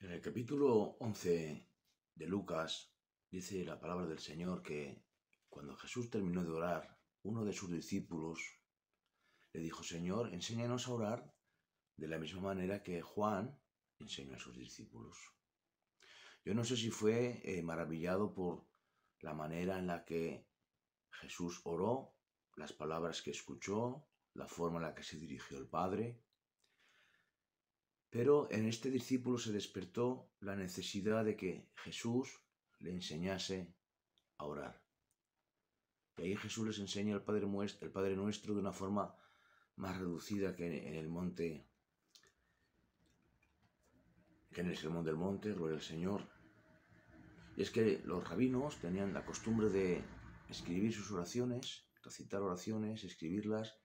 En el capítulo 11 de Lucas dice la palabra del Señor que cuando Jesús terminó de orar, uno de sus discípulos le dijo, Señor, enséñanos a orar de la misma manera que Juan enseñó a sus discípulos. Yo no sé si fue eh, maravillado por la manera en la que Jesús oró, las palabras que escuchó, la forma en la que se dirigió el Padre. Pero en este discípulo se despertó la necesidad de que Jesús le enseñase a orar. Y ahí Jesús les enseña el Padre, Padre Nuestro de una forma más reducida que en el monte, que en el sermón del monte, gloria al Señor. Y es que los rabinos tenían la costumbre de escribir sus oraciones, recitar oraciones, escribirlas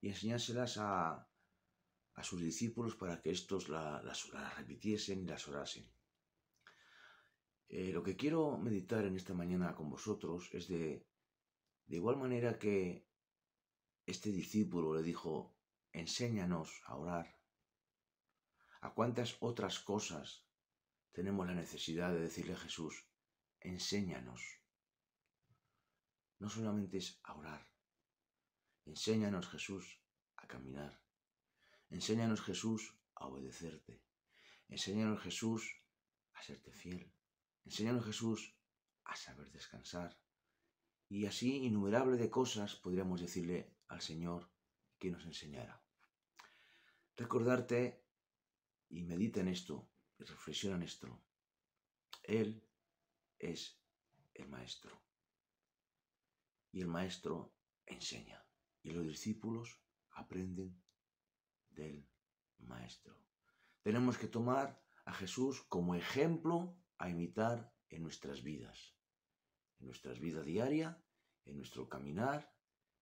y enseñárselas a, sus discípulos para que estos las, repitiesen y las orasen. Eh, lo que quiero meditar en esta mañana con vosotros es de, de igual manera que este discípulo le dijo, enséñanos a orar, a cuántas otras cosas tenemos la necesidad de decirle a Jesús, enséñanos no solamente es a orar. Enséñanos, Jesús, a caminar. Enséñanos, Jesús, a obedecerte. Enséñanos, Jesús, a serte fiel. Enséñanos, Jesús, a saber descansar. Y así innumerable de cosas podríamos decirle al Señor que nos enseñara. Recordarte y medita en esto y reflexiona en esto. Él es el Maestro y el maestro enseña y los discípulos aprenden del maestro. Tenemos que tomar a Jesús como ejemplo a imitar en nuestras vidas, en nuestra vida diaria, en nuestro caminar,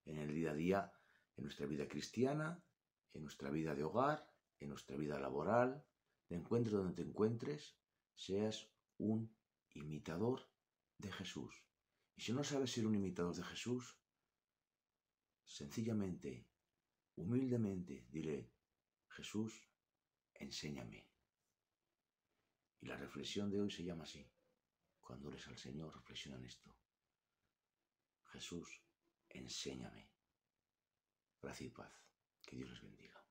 en el día a día, en nuestra vida cristiana, en nuestra vida de hogar, en nuestra vida laboral, te encuentres donde te encuentres, seas un imitador de Jesús. Y si no sabes ser un imitador de Jesús, sencillamente, humildemente, diré, Jesús, enséñame. Y la reflexión de hoy se llama así. Cuando ores al Señor, reflexiona en esto. Jesús, enséñame. Gracia y paz. Que Dios les bendiga.